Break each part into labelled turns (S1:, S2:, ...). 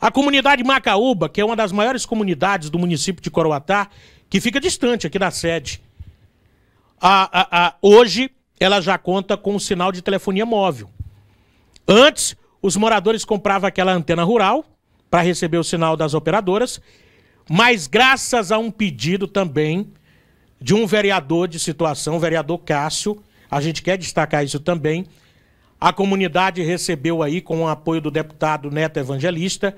S1: A comunidade Macaúba, que é uma das maiores comunidades do município de Coroatá, que fica distante aqui da sede. A, a, a, hoje, ela já conta com um sinal de telefonia móvel. Antes, os moradores compravam aquela antena rural para receber o sinal das operadoras, mas graças a um pedido também de um vereador de situação, o vereador Cássio, a gente quer destacar isso também, a comunidade recebeu aí, com o apoio do deputado Neto Evangelista,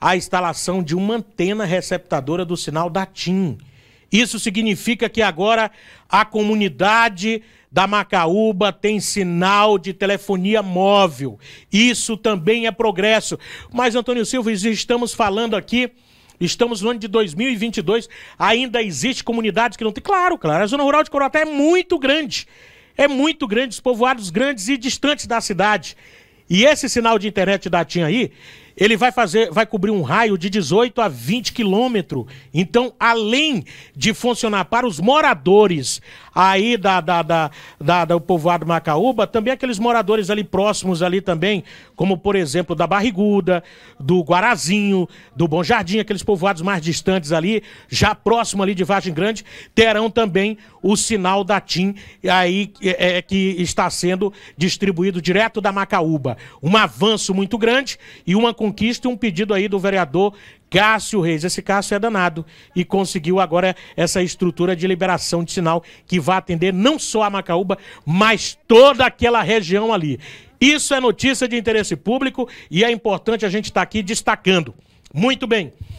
S1: a instalação de uma antena receptadora do sinal da TIM. Isso significa que agora a comunidade da Macaúba tem sinal de telefonia móvel. Isso também é progresso. Mas, Antônio Silva, estamos falando aqui, estamos no ano de 2022, ainda existe comunidades que não tem. Claro, claro, a zona rural de Coroaté é muito grande. É muito grande, os povoados grandes e distantes da cidade. E esse sinal de internet da TIM aí, ele vai fazer, vai cobrir um raio de 18 a 20 quilômetros. Então, além de funcionar para os moradores aí da, da, da, da, do povoado Macaúba, também aqueles moradores ali próximos ali também, como por exemplo da Barriguda, do Guarazinho, do Bom Jardim, aqueles povoados mais distantes ali, já próximo ali de Vargem Grande, terão também o sinal da TIM aí é, é, é, que está sendo distribuído direto da Macaúba. Um avanço muito grande e uma conquista e um pedido aí do vereador Cássio Reis. Esse Cássio é danado e conseguiu agora essa estrutura de liberação de sinal que vai atender não só a Macaúba, mas toda aquela região ali. Isso é notícia de interesse público e é importante a gente estar tá aqui destacando. Muito bem.